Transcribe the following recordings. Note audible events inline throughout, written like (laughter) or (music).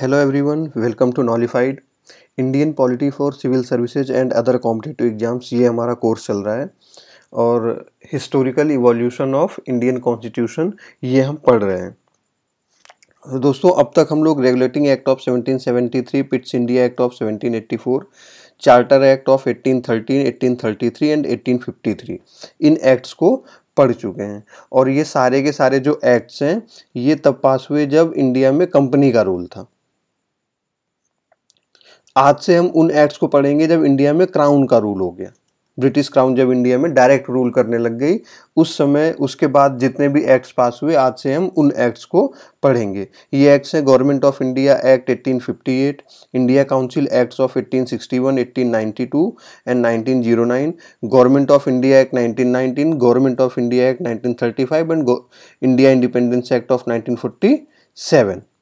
hello everyone welcome to Knowlified Indian polity for civil services and other competitive exams ये हमारा course चल रहा है और historical evolution of Indian constitution ये हम पढ़ रहे हैं तो दोस्तों अब तक हम लोग regulating act of 1773, Pitt's India act of 1784, charter act of 1813, 1833 and 1853 इन एक्ट्स को पढ़ चुके हैं और ये सारे के सारे जो एक्ट्स हैं ये तब पास हुए जब इंडिया में कंपनी का रूल था आज से हम उन एक्ट्स को पढ़ेंगे जब इंडिया में क्राउन का रूल हो गया ब्रिटिश क्राउन जब इंडिया में डायरेक्ट रूल करने लग गई उस समय उसके बाद जितने भी एक्ट्स पास हुए आज से हम उन एक्ट्स को पढ़ेंगे ये एक्ट्स हैं government of India act 1858, India council acts of 1861, 1892 and 1909, government of India act 1919, government of India act 1935 and India independence act of 1947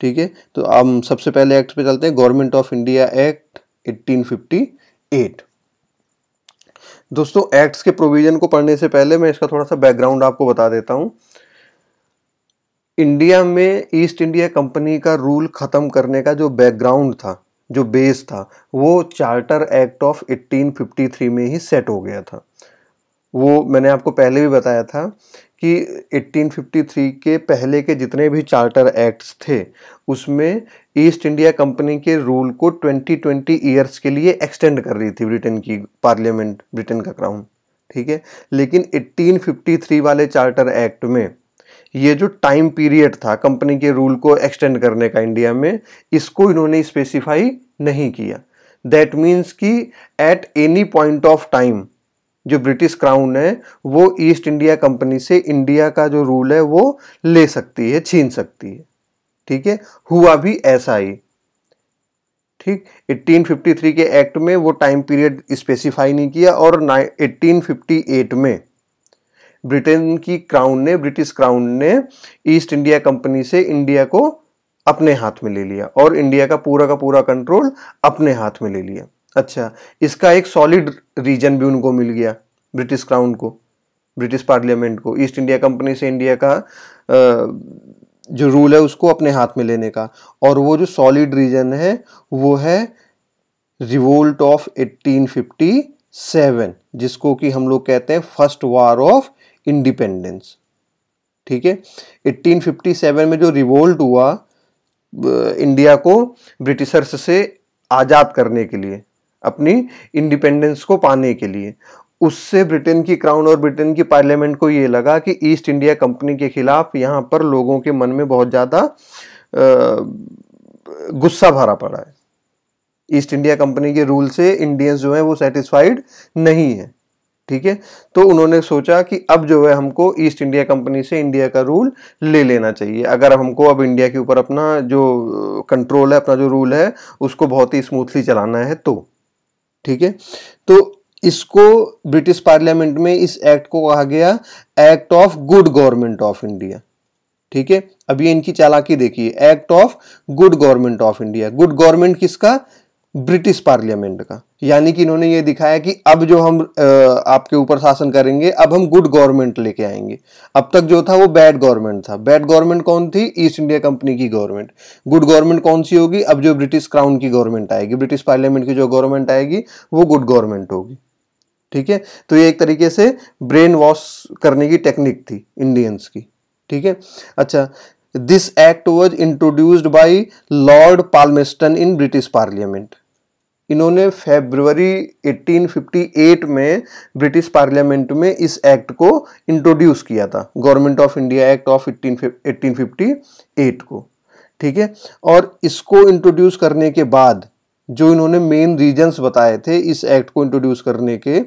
ठीक है तो हम सबसे पहले एक्ट पे चलते हैं गवर्नमेंट ऑफ इंडिया एक्ट 1858 दोस्तों एक्ट्स के प्रोविजन को पढ़ने से पहले मैं इसका थोड़ा सा बैकग्राउंड आपको बता देता हूं इंडिया में ईस्ट इंडिया कंपनी का रूल ख़त्म करने का जो बैकग्राउंड था जो बेस था वो चार्टर एक्ट ऑफ 1853 में ही सेट हो गया था वो मैंने आपको पहले भी बताया था कि 1853 के पहले के जितने भी चार्टर एक्ट्स थे उसमें ईस्ट इंडिया कंपनी के रूल को 2020 ईयर्स के लिए एक्सटेंड कर रही थी ब्रिटेन की पार्लियामेंट ब्रिटेन का क्राउन ठीक है लेकिन 1853 वाले चार्टर एक्ट में ये जो टाइम पीरियड था कंपनी के रूल को एक्सटेंड करने का इंडिया में इसको इन्होंने स्पेसिफाई नहीं किया दैट मीन्स कि at any point of time जो ब्रिटिश क्राउन है वो ईस्ट इंडिया कंपनी से इंडिया का जो रूल है वो ले सकती है छीन सकती है ठीक है हुआ भी ऐसा ही ठीक 1853 के एक्ट में वो टाइम पीरियड स्पेसिफाई नहीं किया और 1858 में ब्रिटेन की क्राउन ने ब्रिटिश क्राउन ने ईस्ट इंडिया कंपनी से इंडिया को अपने हाथ में ले लिया और इंडिया का पूरा का पूरा कंट्रोल अपने हाथ में ले लिया अच्छा इसका एक सॉलिड रीजन भी उनको मिल गया ब्रिटिश क्राउन को ब्रिटिश पार्लियामेंट को ईस्ट इंडिया कंपनी से इंडिया का जो रूल है उसको अपने हाथ में लेने का और वो जो सॉलिड रीजन है वो है रिवोल्ट ऑफ 1857 जिसको कि हम लोग कहते हैं फर्स्ट वार ऑफ इंडिपेंडेंस ठीक है 1857 में जो रिवोल्ट हुआ इंडिया को ब्रिटिशर्स से आज़ाद करने के लिए अपनी इंडिपेंडेंस को पाने के लिए उससे ब्रिटेन की क्राउन और ब्रिटेन की पार्लियामेंट को ये लगा कि ईस्ट इंडिया कंपनी के खिलाफ यहाँ पर लोगों के मन में बहुत ज़्यादा गुस्सा भरा पड़ा है ईस्ट इंडिया कंपनी के रूल से इंडियंस जो है वो सेटिस्फाइड नहीं है ठीक है तो उन्होंने सोचा कि अब जो है हमको ईस्ट इंडिया कंपनी से इंडिया का रूल ले लेना चाहिए अगर हमको अब इंडिया के ऊपर अपना जो कंट्रोल है अपना जो रूल है उसको बहुत ही स्मूथली चलाना है तो ठीक है तो इसको ब्रिटिश पार्लियामेंट में इस एक्ट को कहा गया act of good government of India ठीक है अब ये इनकी चालाकी देखिए act of good government of India good government किसका ब्रिटिश पार्लियामेंट का यानी कि इन्होंने ये दिखाया कि अब जो हम आपके ऊपर शासन करेंगे अब हम गुड गवर्नमेंट लेके आएंगे अब तक जो था वो बैड गवर्नमेंट था बैड गवर्नमेंट कौन थी ईस्ट इंडिया कंपनी की गवर्नमेंट गुड गवर्नमेंट कौन सी होगी अब जो ब्रिटिश क्राउन की गवर्नमेंट आएगी ब्रिटिश पार्लियामेंट की जो गवर्नमेंट आएगी वो गुड गवर्नमेंट होगी ठीक है तो ये एक तरीके से ब्रेन वॉश करने की टेक्निक थी इंडियंस की ठीक है अच्छा this act was introduced by lord Palmerston in British parliament इन्होंने फेब्रवरी 1858 में ब्रिटिश पार्लियामेंट में इस एक्ट को इंट्रोड्यूस किया था government of India act of 1858 को ठीक है और इसको इंट्रोड्यूस करने के बाद जो इन्होंने मेन रीजंस बताए थे इस एक्ट को इंट्रोड्यूस करने के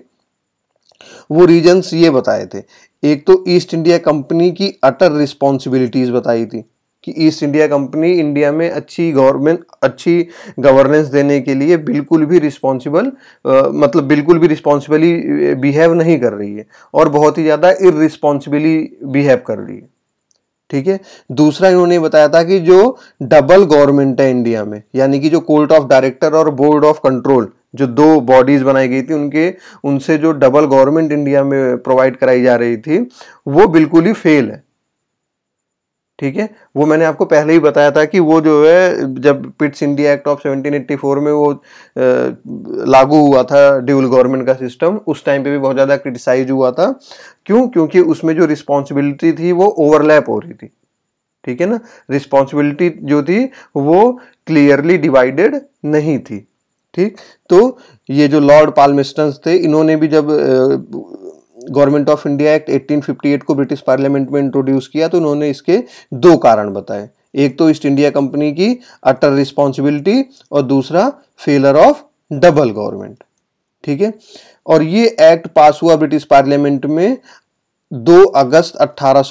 वो रीजन्स ये बताए थे एक तो ईस्ट इंडिया कंपनी की अटर रिस्पॉन्सिबिलिटीज़ बताई थी कि ईस्ट इंडिया कंपनी इंडिया में अच्छी गवर्नमेंट अच्छी गवर्नेंस देने के लिए बिल्कुल भी रिस्पॉन्सिबल मतलब बिल्कुल भी रिस्पॉन्सिबली बिहेव नहीं कर रही है और बहुत ही ज़्यादा इरिस्पॉन्सिबली बिहेव कर रही है ठीक है दूसरा इन्होंने बताया था कि जो डबल गवर्नमेंट है इंडिया में यानी कि जो कोर्ट ऑफ डायरेक्टर और बोर्ड ऑफ कंट्रोल जो दो बॉडीज़ बनाई गई थी उनके उनसे जो डबल गवर्नमेंट इंडिया में प्रोवाइड कराई जा रही थी वो बिल्कुल ही फेल है ठीक है वो मैंने आपको पहले ही बताया था कि वो जो है जब पिट्स इंडिया एक्ट ऑफ 1784 में वो लागू हुआ था ड्यूल गवर्नमेंट का सिस्टम उस टाइम पे भी बहुत ज़्यादा क्रिटिसाइज हुआ था क्यों क्योंकि उसमें जो रिस्पॉन्सिबिलिटी थी वो ओवरलैप हो रही थी ठीक है ना रिस्पॉन्सिबिलिटी जो थी वो क्लियरली डिवाइडेड नहीं थी ठीक तो ये जो लॉर्ड पालमिस्टन थे इन्होंने भी जब गवर्नमेंट ऑफ इंडिया एक्ट 1858 को ब्रिटिश पार्लियामेंट में इंट्रोड्यूस किया तो उन्होंने इसके दो कारण बताए एक तो ईस्ट इंडिया कंपनी की अटर रिस्पॉन्सिबिलिटी और दूसरा फेलर ऑफ डबल गवर्नमेंट ठीक है और ये एक्ट पास हुआ ब्रिटिश पार्लियामेंट में 2 अगस्त अट्ठारह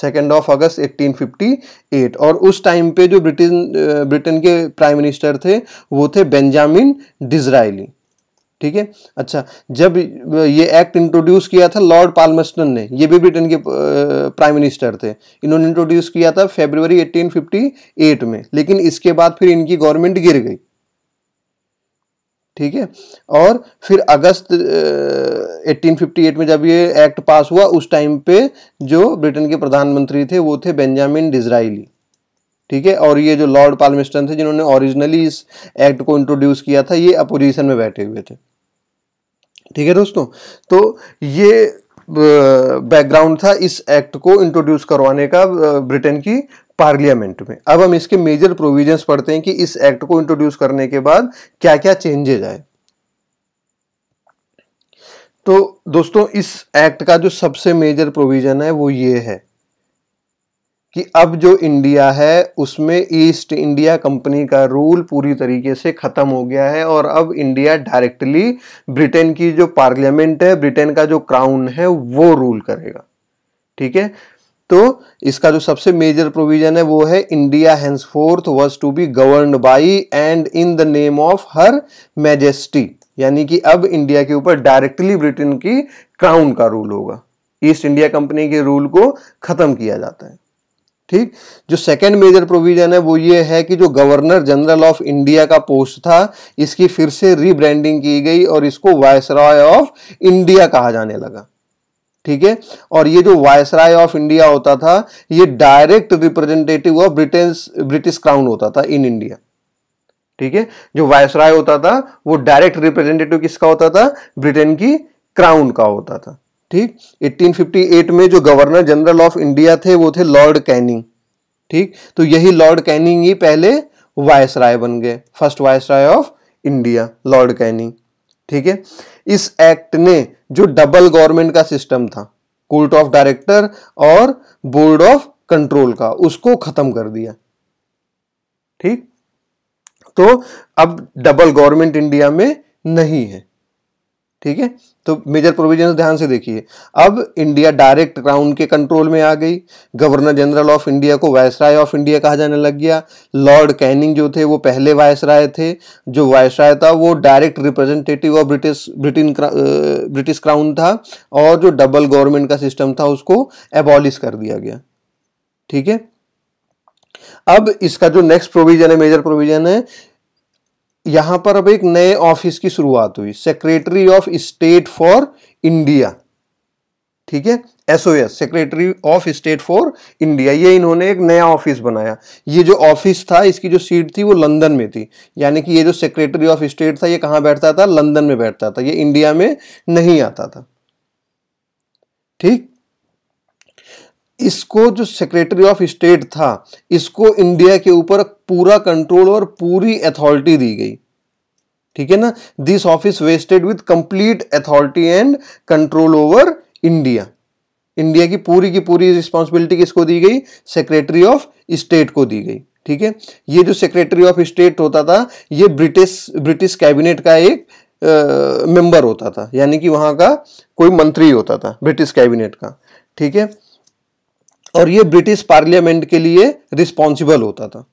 सेकेंड ऑफ अगस्त 1858 और उस टाइम पे जो ब्रिटेन ब्रिटेन के प्राइम मिनिस्टर थे वो थे बेंजामिन डिजराइली ठीक है अच्छा जब ये एक्ट इंट्रोड्यूस किया था लॉर्ड पालमस्टन ने ये भी ब्रिटेन के प्राइम मिनिस्टर थे इन्होंने इंट्रोड्यूस किया था फेब्रवरी 1858 में लेकिन इसके बाद फिर इनकी गवर्नमेंट गिर गई ठीक है और फिर अगस्त 1858 में जब ये एक्ट पास हुआ उस टाइम पे जो ब्रिटेन के प्रधानमंत्री थे वो थे बेंजामिन डिजराइली ठीक है और ये जो लॉर्ड पालमिस्टन थे जिन्होंने ओरिजिनली इस एक्ट को इंट्रोड्यूस किया था ये अपोजिशन में बैठे हुए थे ठीक है दोस्तों तो ये बैकग्राउंड था इस एक्ट को इंट्रोड्यूस करवाने का ब्रिटेन की पार्लियामेंट में अब हम इसके मेजर प्रोविजंस पढ़ते हैं कि इस एक्ट को इंट्रोड्यूस करने के बाद क्या क्या चेंजेज आए तो दोस्तों इस एक्ट का जो सबसे मेजर प्रोविजन है वो ये है कि अब जो इंडिया है उसमें ईस्ट इंडिया कंपनी का रूल पूरी तरीके से ख़त्म हो गया है और अब इंडिया डायरेक्टली ब्रिटेन की जो पार्लियामेंट है ब्रिटेन का जो क्राउन है वो रूल करेगा ठीक है तो इसका जो सबसे मेजर प्रोविजन है वो है India henceforth was to be govern by and in the name of her majesty यानी कि अब इंडिया के ऊपर डायरेक्टली ब्रिटेन की क्राउन का रूल होगा ईस्ट इंडिया कंपनी के रूल को खत्म किया जाता है ठीक जो सेकंड मेजर प्रोविजन है वो ये है कि जो गवर्नर जनरल ऑफ इंडिया का पोस्ट था इसकी फिर से रीब्रांडिंग की गई और इसको वायसराय ऑफ इंडिया कहा जाने लगा ठीक है और ये जो वायसराय ऑफ इंडिया होता था ये direct representative of Britain British crown होता था इन इंडिया ठीक है जो वायसराय होता था वो डायरेक्ट रिप्रेजेंटेटिव किसका होता था ब्रिटेन की क्राउन का होता था ठीक 1858 में जो गवर्नर जनरल ऑफ इंडिया थे वो थे लॉर्ड कैनिंग ठीक तो यही लॉर्ड कैनिंग ही पहले वायसराय बन गए first viceroy of India lord Canning ठीक है इस एक्ट ने जो डबल गवर्नमेंट का सिस्टम था कोर्ट ऑफ डायरेक्टर और बोर्ड ऑफ कंट्रोल का उसको खत्म कर दिया ठीक तो अब डबल गवर्नमेंट इंडिया में नहीं है ठीक है तो मेजर प्रोविजन ध्यान से देखिए अब इंडिया डायरेक्ट क्राउन के कंट्रोल में आ गई गवर्नर जनरल ऑफ इंडिया को वायसराय ऑफ इंडिया कहा जाने लग गया लॉर्ड कैनिंग जो थे वो पहले वायसराय थे जो वायसराय था वो direct representative of British Britain British crown था और जो डबल गवर्नमेंट का सिस्टम था उसको एबॉलिश कर दिया गया ठीक है अब इसका जो नेक्स्ट प्रोविजन है मेजर प्रोविजन है यहां पर अब एक नए ऑफिस की शुरुआत हुई secretary of state for India ठीक है SOS secretary of state for India ये इन्होंने एक नया ऑफिस बनाया ये जो ऑफिस था इसकी जो सीट थी वो लंदन में थी यानी कि ये जो सेक्रेटरी ऑफ स्टेट था ये कहाँ बैठता था लंदन में बैठता था ये इंडिया में नहीं आता था ठीक इसको जो सेक्रेटरी ऑफ स्टेट था इसको इंडिया के ऊपर पूरा कंट्रोल और पूरी अथॉरिटी दी गई ठीक है ना this office vested with complete authority and control over India India की पूरी की पूरी रिस्पॉन्सिबिलिटी किसको दी गई सेक्रेटरी ऑफ स्टेट को दी गई ठीक है ये जो सेक्रेटरी ऑफ स्टेट होता था ये ब्रिटिश ब्रिटिश कैबिनेट का एक मेंबर होता था यानी कि वहां का कोई मंत्री होता था ब्रिटिश कैबिनेट का ठीक है और ये ब्रिटिश पार्लियामेंट के लिए रिस्पॉन्सिबल होता था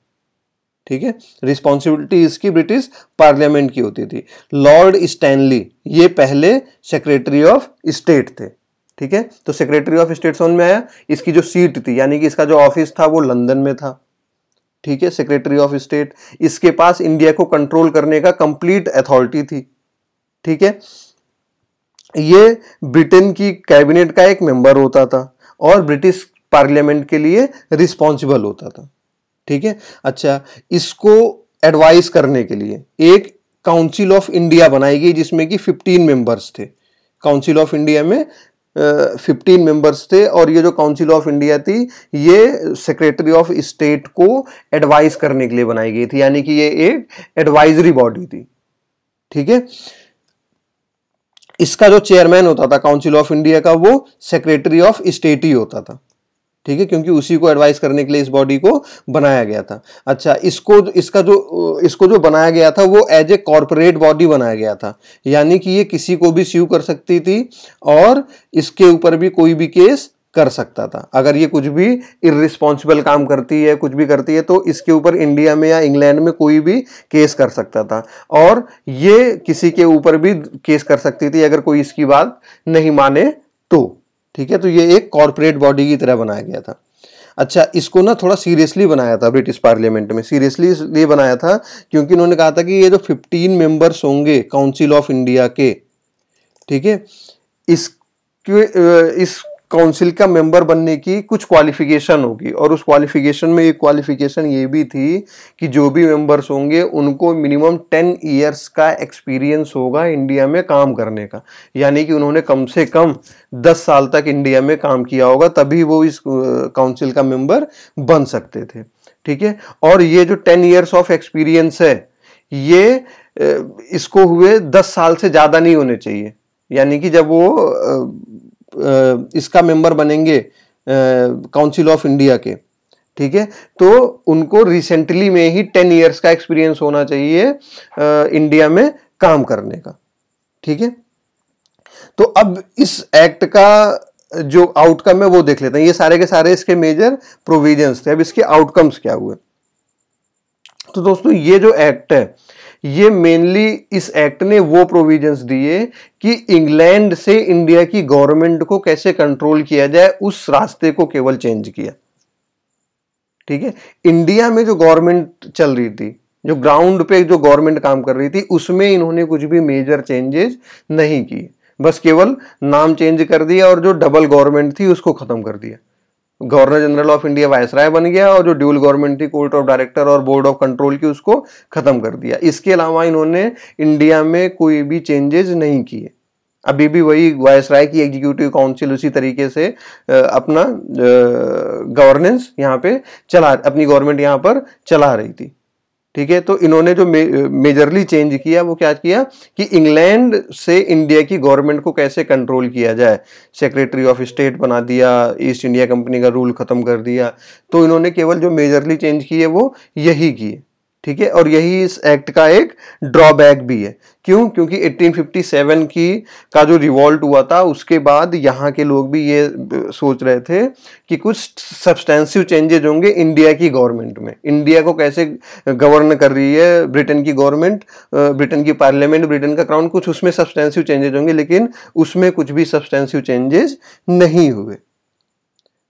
ठीक है रिस्पॉन्सिबिलिटी इसकी ब्रिटिश पार्लियामेंट की होती थी लॉर्ड स्टैनली ये पहले सेक्रेटरी ऑफ स्टेट थे ठीक है तो सेक्रेटरी ऑफ स्टेट समझ में आया इसकी जो सीट थी यानी कि इसका जो ऑफिस था वो लंदन में था ठीक है सेक्रेटरी ऑफ स्टेट इसके पास इंडिया को कंट्रोल करने का कंप्लीट अथॉरिटी थी ठीक है ये ब्रिटेन की कैबिनेट का एक मेंबर होता था और ब्रिटिश पार्लियामेंट के लिए रिस्पॉन्सिबल होता था ठीक है अच्छा इसको एडवाइस करने के लिए एक काउंसिल ऑफ इंडिया बनाई गई जिसमें कि 15 मेंबर्स थे काउंसिल ऑफ इंडिया में फिफ्टीन मेंबर्स थे और ये जो काउंसिल ऑफ इंडिया थी ये सेक्रेटरी ऑफ स्टेट को एडवाइस करने के लिए बनाई गई थी यानी कि ये एक एडवाइजरी बॉडी थी ठीक है इसका जो चेयरमैन होता था काउंसिल ऑफ इंडिया का वो सेक्रेटरी ऑफ स्टेट ही होता था ठीक है क्योंकि उसी को एडवाइस करने के लिए इस बॉडी को बनाया गया था अच्छा इसको इसका जो इसको जो बनाया गया था वो एज ए कॉरपोरेट बॉडी बनाया गया था यानी कि ये किसी को भी स्यू कर सकती थी और इसके ऊपर भी कोई भी केस कर सकता था अगर ये कुछ भी इरिस्पॉन्सिबल काम करती है कुछ भी करती है तो इसके ऊपर इंडिया में या इंग्लैंड में कोई भी केस कर सकता था और ये किसी के ऊपर भी केस कर सकती थी अगर कोई इसकी बात नहीं माने तो ठीक है तो ये एक कॉरपोरेट बॉडी की तरह बनाया गया था अच्छा इसको ना थोड़ा सीरियसली बनाया था ब्रिटिश पार्लियामेंट में सीरियसली इसलिए बनाया था क्योंकि उन्होंने कहा था कि ये जो फिफ्टीन मेंबर्स होंगे काउंसिल ऑफ इंडिया के ठीक है इस इस काउंसिल का मेंबर बनने की कुछ क्वालिफिकेशन होगी और उस क्वालिफिकेशन में एक क्वालिफिकेशन ये भी थी कि जो भी मेंबर्स होंगे उनको मिनिमम टेन इयर्स का एक्सपीरियंस होगा इंडिया में काम करने का यानी कि उन्होंने कम से कम दस साल तक इंडिया में काम किया होगा तभी वो इस काउंसिल का मेंबर बन सकते थे ठीक है और ये जो टेन ईयर्स ऑफ एक्सपीरियंस है ये इसको हुए दस साल से ज़्यादा नहीं होने चाहिए यानी कि जब वो इसका मेंबर बनेंगे काउंसिल ऑफ इंडिया के ठीक है तो उनको रिसेंटली में ही टेन इयर्स का एक्सपीरियंस होना चाहिए इंडिया में काम करने का ठीक है तो अब इस एक्ट का जो आउटकम है वो देख लेते हैं ये सारे के सारे इसके मेजर प्रोविजंस थे अब इसके आउटकम्स क्या हुए तो दोस्तों ये जो एक्ट है ये मेनली इस एक्ट ने वो प्रोविजंस दिए कि इंग्लैंड से इंडिया की गवर्नमेंट को कैसे कंट्रोल किया जाए उस रास्ते को केवल चेंज किया ठीक है इंडिया में जो गवर्नमेंट चल रही थी जो ग्राउंड पे जो गवर्नमेंट काम कर रही थी उसमें इन्होंने कुछ भी मेजर चेंजेस नहीं किए बस केवल नाम चेंज कर दिया और जो डबल गवर्नमेंट थी उसको खत्म कर दिया governor general of India viceroy बन गया और जो ड्यूल गवर्नमेंट थी कोर्ट ऑफ डायरेक्टर और बोर्ड ऑफ कंट्रोल की उसको ख़त्म कर दिया इसके अलावा इन्होंने इंडिया में कोई भी चेंजेज नहीं किए अभी भी वही वायसराय की एग्जीक्यूटिव काउंसिल उसी तरीके से अपना गवर्नेंस यहाँ पे चला अपनी गवर्नमेंट यहाँ पर चला रही थी ठीक है तो इन्होंने जो मे, मेजरली चेंज किया वो क्या किया कि इंग्लैंड से इंडिया की गवर्नमेंट को कैसे कंट्रोल किया जाए सेक्रेटरी ऑफ स्टेट बना दिया ईस्ट इंडिया कंपनी का रूल ख़त्म कर दिया तो इन्होंने केवल जो मेजरली चेंज किए वो यही किए ठीक है और यही इस एक्ट का एक ड्रॉबैक भी है क्यों क्योंकि 1857 की का जो रिवॉल्ट हुआ था उसके बाद यहाँ के लोग भी ये सोच रहे थे कि कुछ सब्सटेंसिव चेंजेज होंगे इंडिया की गवर्नमेंट में इंडिया को कैसे गवर्न कर रही है ब्रिटेन की गवर्नमेंट ब्रिटेन की पार्लियामेंट ब्रिटेन का क्राउन कुछ उसमें सब्सटेंसिव चेंजेज होंगे लेकिन उसमें कुछ भी सब्सटेंसिव चेंजेस नहीं हुए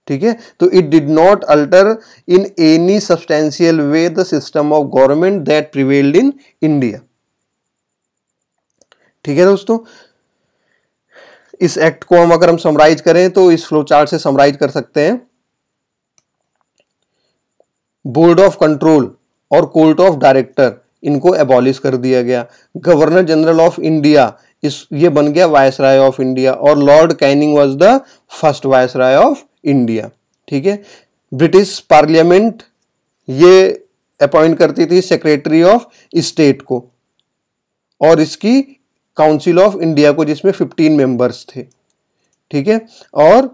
ठीक है तो it did not alter in any substantial way the system of government that prevailed in India ठीक है दोस्तों इस एक्ट को हम अगर हम समराइज करें तो इस फ्लो चार्ट से समराइज कर सकते हैं बोर्ड ऑफ कंट्रोल और कोर्ट ऑफ डायरेक्टर इनको एबॉलिश कर दिया गया गवर्नर जनरल ऑफ इंडिया इस ये बन गया वायसराय ऑफ इंडिया और lord Canning was the first viceroy of India ठीक है ब्रिटिश पार्लियामेंट ये अपॉइंट करती थी सेक्रेटरी ऑफ स्टेट को और इसकी काउंसिल ऑफ इंडिया को जिसमें 15 मेंबर्स थे ठीक है और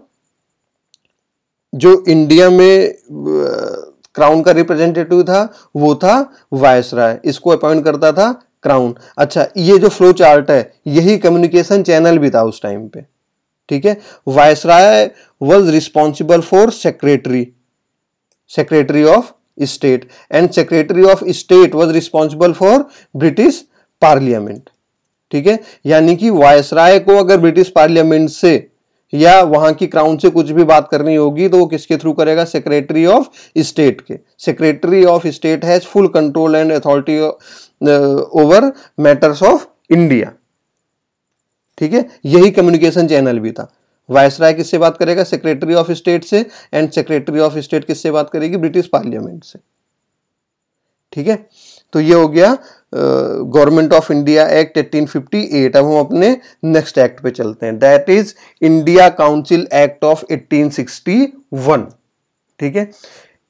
जो इंडिया में क्राउन का रिप्रेजेंटेटिव था वो था वायसराय इसको अपॉइंट करता था क्राउन अच्छा ये जो फ्लो चार्ट है यही कम्युनिकेशन चैनल भी था उस टाइम पे ठीक है viceroy was responsible for secretary secretary of state and secretary of state was responsible for British parliament ठीक है यानी कि वायसराय को अगर ब्रिटिश पार्लियामेंट से या वहां की क्राउन से कुछ भी बात करनी होगी तो वो किसके थ्रू करेगा सेक्रेटरी ऑफ स्टेट के secretary of state has full control and authority over matters of India ठीक है यही कम्युनिकेशन चैनल भी था वायसराय किससे बात करेगा सेक्रेटरी ऑफ स्टेट से एंड सेक्रेटरी ऑफ स्टेट किससे बात करेगी ब्रिटिश पार्लियामेंट से ठीक है तो ये हो गया गवर्नमेंट ऑफ इंडिया एक्ट 1858 अब हम अपने नेक्स्ट एक्ट पे चलते हैं that is India council act of 1861 ठीक है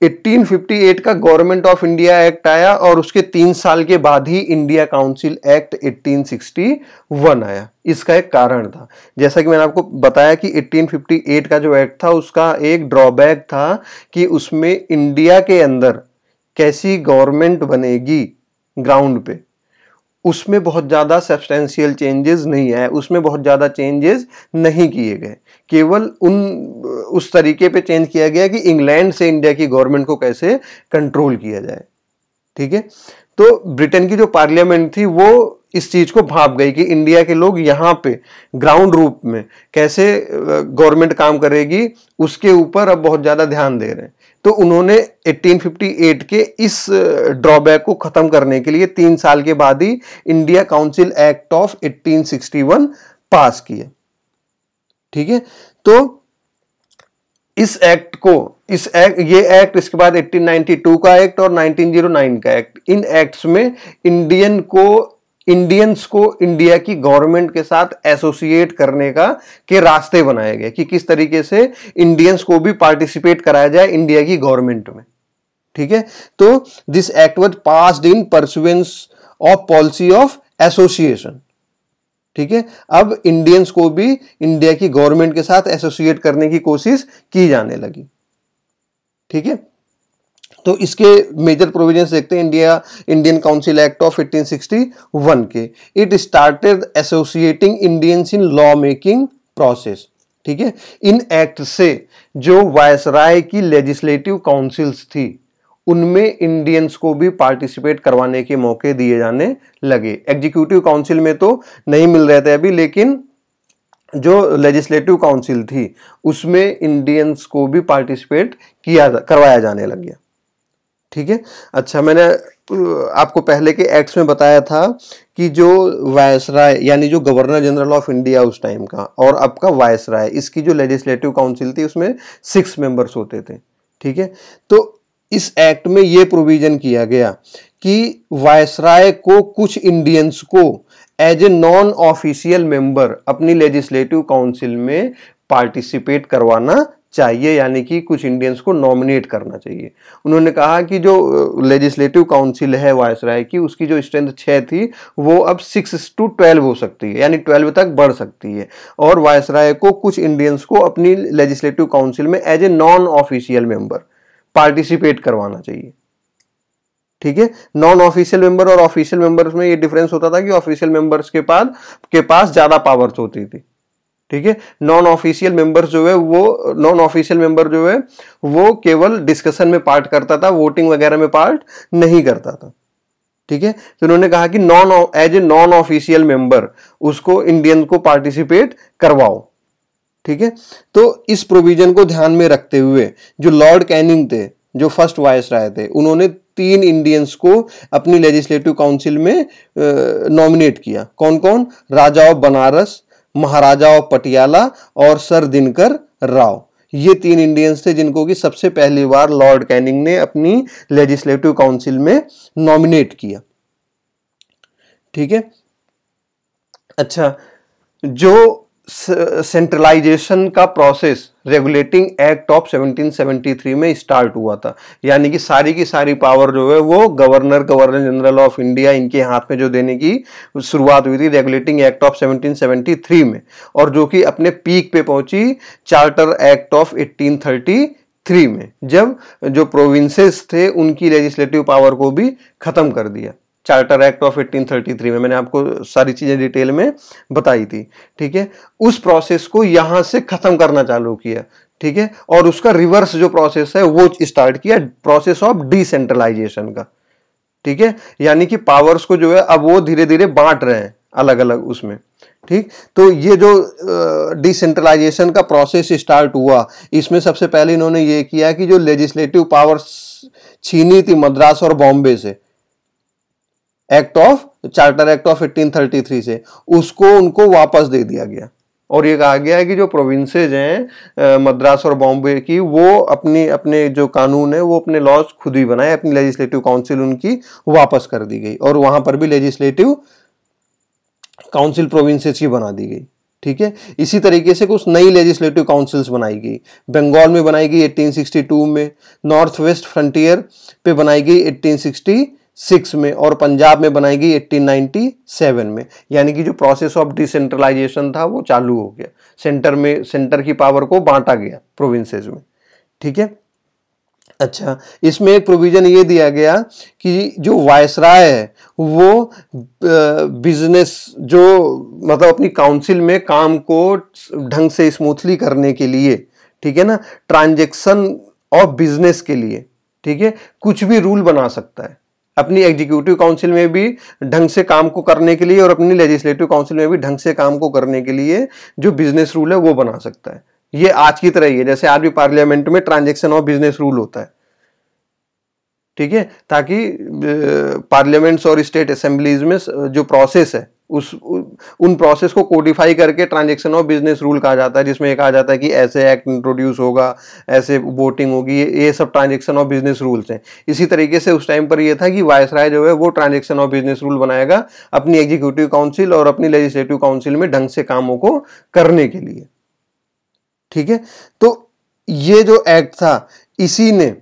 1858 का गवर्नमेंट ऑफ इंडिया एक्ट आया और उसके तीन साल के बाद ही इंडिया काउंसिल एक्ट 1861 आया इसका एक कारण था जैसा कि मैंने आपको बताया कि 1858 का जो एक्ट था उसका एक ड्रॉबैक था कि उसमें इंडिया के अंदर कैसी गवर्नमेंट बनेगी ग्राउंड पे उसमें बहुत ज़्यादा सब्सटेंशियल चेंजेस नहीं आए उसमें बहुत ज़्यादा चेंजेस नहीं किए गए केवल उन उस तरीके पे चेंज किया गया कि इंग्लैंड से इंडिया की गवर्नमेंट को कैसे कंट्रोल किया जाए ठीक है तो ब्रिटेन की जो पार्लियामेंट थी वो इस चीज़ को भाप गई कि इंडिया के लोग यहां पे ग्राउंड रूप में कैसे गवर्नमेंट काम करेगी उसके ऊपर अब बहुत ज़्यादा ध्यान दे रहे हैं तो उन्होंने 1858 के इस ड्रॉबैक को ख़त्म करने के लिए तीन साल के बाद ही India council act of 1861 pass किया ठीक है तो इस एक्ट को इस एक्ट ये एक्ट इसके बाद 1892 का एक्ट और 1909 का एक्ट इन एक्ट्स में इंडियन को इंडियंस को इंडिया की गवर्नमेंट के साथ एसोसिएट करने का के रास्ते बनाए गए कि किस तरीके से इंडियंस को भी पार्टिसिपेट कराया जाए इंडिया की गवर्नमेंट में ठीक है तो this act was passed in pursuance of policy of association ठीक है अब इंडियंस को भी इंडिया की गवर्नमेंट के साथ एसोसिएट करने की कोशिश की जाने लगी ठीक है तो इसके मेजर प्रोविजंस देखते हैं India Indian council act of 1861 के it started associating Indians in law making process ठीक है इन एक्ट से जो वायसराय की लेजिस्लेटिव काउंसिल्स थी उनमें इंडियंस को भी पार्टिसिपेट करवाने के मौके दिए जाने लगे एग्जीक्यूटिव काउंसिल में तो नहीं मिल रहे थे अभी लेकिन जो लेजिस्लेटिव काउंसिल थी उसमें इंडियंस को भी पार्टिसिपेट किया करवाया जाने लग गया ठीक है अच्छा मैंने आपको पहले के एक्ट्स में बताया था कि जो वायसराय यानी जो गवर्नर जनरल ऑफ इंडिया उस टाइम का और आपका वायसराय इसकी जो लेजिस्लेटिव काउंसिल थी उसमें सिक्स मेंबर्स होते थे ठीक है तो इस एक्ट में ये प्रोविजन किया गया कि वायसराय को कुछ इंडियंस को as a non official member अपनी लेजिस्लेटिव काउंसिल में पार्टिसिपेट करवाना चाहिए यानी कि कुछ इंडियंस को नॉमिनेट करना चाहिए उन्होंने कहा कि जो लेजिस्लेटिव काउंसिल है वायसराय की उसकी जो स्ट्रेंथ छः थी वो अब सिक्स टू ट्वेल्व हो सकती है यानी ट्वेल्व तक बढ़ सकती है और वायसराय को कुछ इंडियंस को अपनी लेजिस्लेटिव काउंसिल में as a non official member participate करवाना चाहिए ठीक है नॉन ऑफिशियल मेंबर और ऑफिशियल मेंबर्स में ये डिफरेंस होता था कि ऑफिशियल मेंबर्स के पास के पास ज्यादा पावर्स होती थी ठीक है नॉन ऑफिशियल मेंबर्स जो है वो नॉन ऑफिशियल मेंबर जो है वो केवल डिस्कशन में पार्ट करता था वोटिंग वगैरह में पार्ट नहीं करता था ठीक है तो उन्होंने कहा कि non as a non official member उसको इंडियन को पार्टिसिपेट करवाओ ठीक है तो इस प्रोविजन को ध्यान में रखते हुए जो लॉर्ड कैनिंग थे जो फर्स्ट वायस राय थे उन्होंने तीन इंडियंस को अपनी लेजिस्लेटिव काउंसिल में नॉमिनेट किया कौन कौन राजा ऑफ बनारस महाराजा ऑफ पटियाला और सर दिनकर राव ये तीन इंडियंस थे जिनको कि सबसे पहली बार लॉर्ड कैनिंग ने अपनी लेजिस्लेटिव काउंसिल में नॉमिनेट किया ठीक है अच्छा जो सेंट्रलाइजेशन का प्रोसेस रेगुलेटिंग एक्ट ऑफ 1773 में स्टार्ट हुआ था यानी कि सारी की सारी पावर जो है वो governor governor general of India इनके हाथ में जो देने की शुरुआत हुई थी रेगुलेटिंग एक्ट ऑफ 1773 में और जो कि अपने पीक पे पहुंची चार्टर एक्ट ऑफ थ्री में जब जो प्रोविंसेस थे उनकी लेजिस्लेटिव पावर को भी ख़त्म कर दिया चार्टर एक्ट ऑफ 1833 में मैंने आपको सारी चीज़ें डिटेल में बताई थी ठीक है उस प्रोसेस को यहाँ से ख़त्म करना चालू किया ठीक है और उसका रिवर्स जो प्रोसेस है वो स्टार्ट किया प्रोसेस ऑफ डिसेंट्रलाइजेशन का ठीक है यानी कि पावर्स को जो है अब वो धीरे धीरे बांट रहे हैं अलग अलग उसमें ठीक तो ये जो डिसेंट्रलाइजेशन का प्रोसेस स्टार्ट हुआ इसमें सबसे पहले इन्होंने ये किया कि जो लेजिस्लेटिव पावर्स छीनी थी मद्रास और बॉम्बे से act of charter act of 1833 से उसको उनको वापस दे दिया गया और ये कहा गया है कि जो प्रोविंसेज हैं मद्रास और बॉम्बे की वो अपनी अपने जो कानून है वो अपने लॉज खुद ही बनाए अपनी लेजिस्लेटिव काउंसिल उनकी वापस कर दी गई और वहां पर भी लेजिस्लेटिव काउंसिल प्रोविंसेज की बना दी गई ठीक है इसी तरीके से कुछ नई लेजिस्लेटिव काउंसिल्स बनाई गई बंगाल में बनाई गई 1862 में नॉर्थ वेस्ट फ्रंटियर पे बनाई गई 1860 सिक्स में और पंजाब में बनाई गई 1897 में यानी कि जो प्रोसेस ऑफ डिसेंट्रलाइजेशन था वो चालू हो गया सेंटर में सेंटर की पावर को बांटा गया प्रोविंसेस में ठीक है अच्छा इसमें एक प्रोविजन ये दिया गया कि जो वायसराय है वो बिजनेस जो मतलब अपनी काउंसिल में काम को ढंग से स्मूथली करने के लिए ठीक है ना ट्रांजेक्शन ऑफ बिजनेस के लिए ठीक है कुछ भी रूल बना सकता है अपनी एग्जीक्यूटिव काउंसिल में भी ढंग से काम को करने के लिए और अपनी लेजिस्लेटिव काउंसिल में भी ढंग से काम को करने के लिए जो बिजनेस रूल है वो बना सकता है ये आज की तरह ही है जैसे आज भी पार्लियामेंट में ट्रांजेक्शन ऑफ बिजनेस रूल होता है ठीक है ताकि पार्लियामेंट्स और स्टेट असेंबलीज में जो प्रोसेस है उस उन प्रोसेस को कोडिफाई करके ट्रांजैक्शन ऑफ बिजनेस रूल कहा जाता है जिसमें कहा जाता है कि ऐसे एक्ट इंट्रोड्यूस होगा ऐसे वोटिंग होगी ये सब ट्रांजैक्शन ऑफ बिजनेस रूल्स हैं इसी तरीके से उस टाइम पर यह था कि वायस राय जो है वो ट्रांजैक्शन ऑफ बिजनेस रूल बनाएगा अपनी एग्जीक्यूटिव काउंसिल और अपनी लेजिस्लेटिव काउंसिल में ढंग से कामों को करने के लिए ठीक है तो ये जो एक्ट था इसी ने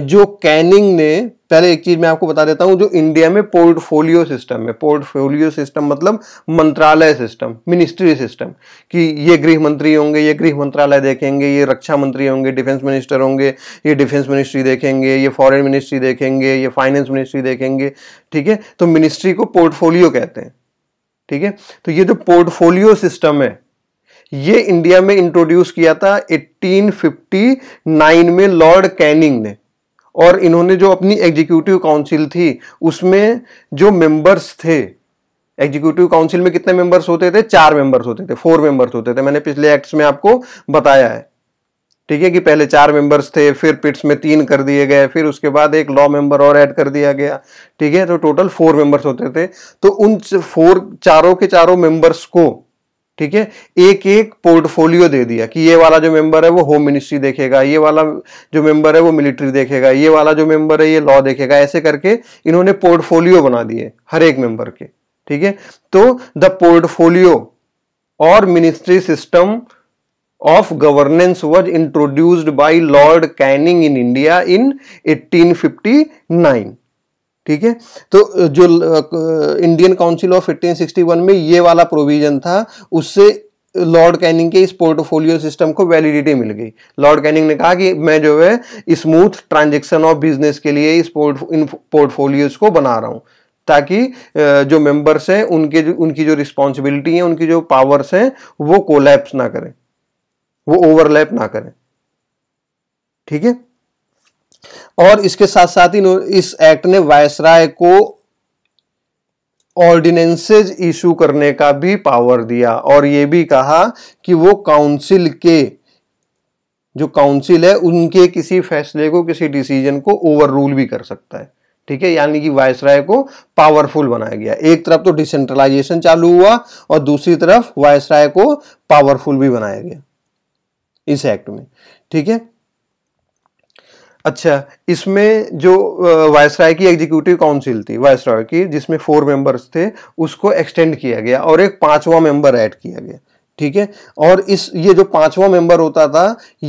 जो कैनिंग ने पहले एक चीज मैं आपको बता देता हूं जो इंडिया में पोर्टफोलियो सिस्टम है पोर्टफोलियो सिस्टम मतलब मंत्रालय सिस्टम मिनिस्ट्री सिस्टम कि ये गृह मंत्री होंगे ये गृह मंत्रालय देखेंगे ये रक्षा मंत्री होंगे डिफेंस मिनिस्टर होंगे ये डिफेंस मिनिस्ट्री देखेंगे ये फॉरेन मिनिस्ट्री देखेंगे ये फाइनेंस मिनिस्ट्री देखेंगे ठीक है तो मिनिस्ट्री को पोर्टफोलियो कहते हैं ठीक है तो ये जो पोर्टफोलियो सिस्टम है ये इंडिया में इंट्रोड्यूस किया था 1859 में लॉर्ड कैनिंग ने और इन्होंने जो अपनी एग्जीक्यूटिव काउंसिल थी उसमें जो मेंबर्स थे एग्जीक्यूटिव काउंसिल में कितने मेंबर्स होते थे चार मेंबर्स होते थे फोर मेंबर्स होते थे मैंने पिछले एक्ट्स में आपको बताया है ठीक है कि पहले चार मेंबर्स थे फिर पिट्स में तीन कर दिए गए फिर उसके बाद एक लॉ मेंबर और ऐड कर दिया गया ठीक है तो टोटल फोर मेंबर्स होते थे तो उन फोर चारों के चारों मेंबर्स को ठीक है एक एक पोर्टफोलियो दे दिया कि ये वाला जो मेंबर है वो होम मिनिस्ट्री देखेगा ये वाला जो मेंबर है वो मिलिट्री देखेगा ये वाला जो मेंबर है ये लॉ देखेगा ऐसे करके इन्होंने पोर्टफोलियो बना दिए हर एक मेंबर के ठीक है तो द पोर्टफोलियो और ministry system of governance was introduced by lord Canning in India in 1859 ठीक है तो जो इंडियन काउंसिल ऑफ 1861 में ये वाला प्रोविजन था उससे लॉर्ड कैनिंग के इस पोर्टफोलियो सिस्टम को वैलिडिटी मिल गई लॉर्ड कैनिंग ने कहा कि मैं जो है स्मूथ ट्रांजेक्शन ऑफ बिजनेस के लिए इस पोर्ट इन पोर्टफोलियोज को बना रहा हूँ ताकि जो मेंबर्स हैं उनके जो उनकी जो रिस्पॉन्सिबिलिटी है उनकी जो पावर्स हैं वो कोलैप्स ना करें वो ओवरलैप ना करें ठीक है और इसके साथ साथ ही इस एक्ट ने वायसराय को ऑर्डिनेंसेज इशू करने का भी पावर दिया और ये भी कहा कि वो काउंसिल के जो काउंसिल है उनके किसी फैसले को किसी डिसीजन को ओवर रूल भी कर सकता है ठीक है यानी कि वायसराय को पावरफुल बनाया गया एक तरफ तो डिसेंट्रलाइजेशन चालू हुआ और दूसरी तरफ वायसराय को पावरफुल भी बनाया गया इस एक्ट में ठीक है अच्छा इसमें जो वायसराय की एग्जीक्यूटिव काउंसिल थी वायसराय की जिसमें फोर मेंबर्स थे उसको एक्सटेंड किया गया और एक पांचवा मेंबर ऐड किया गया ठीक है और इस ये जो पांचवा मेंबर होता था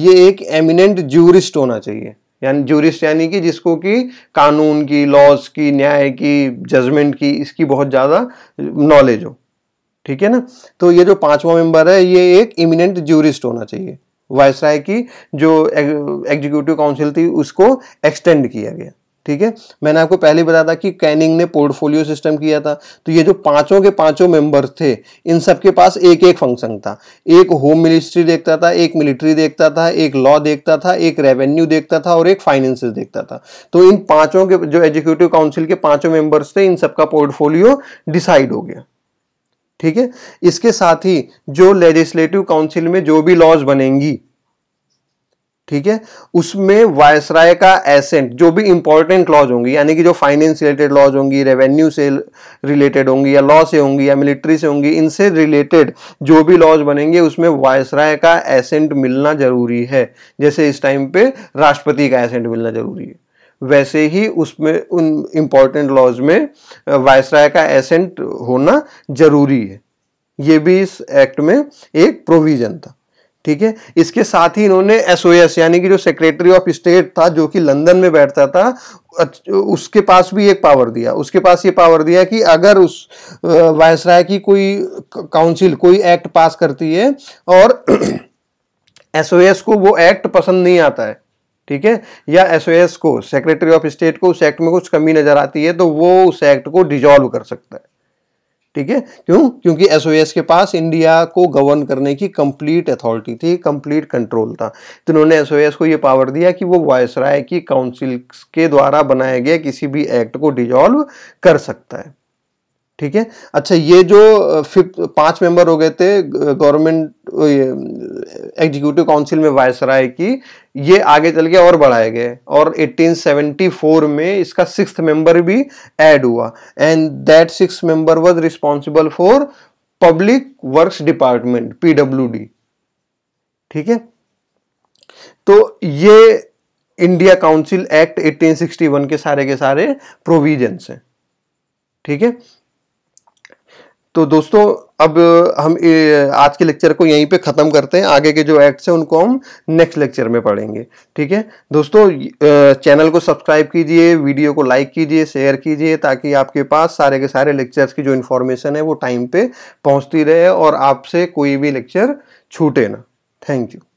ये एक एमिनेंट ज्यूरिस्ट होना चाहिए यानी ज्यूरिस्ट यानी कि जिसको कि कानून की लॉज की न्याय की जजमेंट की इसकी बहुत ज़्यादा नॉलेज हो ठीक है ना तो ये जो पांचवा मेंबर है ये एक इमिनेंट ज्यूरिस्ट होना चाहिए वायसराय की जो एग्जीक्यूटिव काउंसिल थी उसको एक्सटेंड किया गया ठीक है मैंने आपको पहले बताया था कि कैनिंग ने पोर्टफोलियो सिस्टम किया था तो ये जो पांचों के पांचों मेंबर थे इन सब के पास एक एक फंक्शन था एक होम मिनिस्ट्री देखता था एक मिलिट्री देखता था एक लॉ देखता था एक रेवेन्यू देखता था और एक फाइनेंस देखता था तो इन पांचों के जो एग्जीक्यूटिव काउंसिल के पांचों मेंबर्स थे इन सबका पोर्टफोलियो डिसाइड हो गया ठीक है इसके साथ ही जो लेजिस्लेटिव काउंसिल में जो भी लॉज बनेंगी ठीक है उसमें वायसराय का एसेंट जो भी इंपॉर्टेंट लॉज होंगी यानी कि जो फाइनेंस रिलेटेड लॉज होंगी रेवेन्यू से रिलेटेड होंगी या लॉ से होंगी या मिलिट्री से होंगी इनसे रिलेटेड जो भी लॉज बनेंगे उसमें वायसराय का एसेंट मिलना जरूरी है जैसे इस टाइम पे राष्ट्रपति का एसेंट मिलना जरूरी है वैसे ही उसमें उन इम्पॉर्टेंट लॉज में वायसराय का एसेंट होना जरूरी है ये भी इस एक्ट में एक प्रोविजन था ठीक है इसके साथ ही इन्होंने एसओएस यानी कि जो सेक्रेटरी ऑफ स्टेट था जो कि लंदन में बैठता था उसके पास भी एक पावर दिया उसके पास ये पावर दिया कि अगर उस वायसराय की कोई काउंसिल कोई एक्ट पास करती है और एसओएस (clears throat) को वो एक्ट पसंद नहीं आता है ठीक है या एसओएस को सेक्रेटरी ऑफ स्टेट को उस एक्ट में कुछ कमी नज़र आती है तो वो उस एक्ट को डिजॉल्व कर सकता है ठीक है क्यों क्योंकि एसओएस के पास इंडिया को गवर्न करने की कंप्लीट अथॉरिटी थी कंप्लीट कंट्रोल था तो उन्होंने एसओएस को ये पावर दिया कि वो वायसराय की काउंसिल के द्वारा बनाए गए किसी भी एक्ट को डिजॉल्व कर सकता है ठीक है अच्छा ये जो फिफ्थ पांच मेंबर हो गए थे गवर्नमेंट एग्जीक्यूटिव काउंसिल में वायसराय की ये आगे चल के और बढ़ाए गए और 1874 में इसका सिक्स मेंबर भी ऐड हुआ and that six member was responsible for public works department PWD ठीक है तो ये इंडिया काउंसिल एक्ट 1861 के सारे के सारे प्रोविजन हैं ठीक है तो दोस्तों अब हम आज के लेक्चर को यहीं पे ख़त्म करते हैं आगे के जो एक्ट्स हैं उनको हम नेक्स्ट लेक्चर में पढ़ेंगे ठीक है दोस्तों चैनल को सब्सक्राइब कीजिए वीडियो को लाइक कीजिए शेयर कीजिए ताकि आपके पास सारे के सारे लेक्चर्स की जो इन्फॉर्मेशन है वो टाइम पे पहुंचती रहे और आपसे कोई भी लेक्चर छूटे ना थैंक यू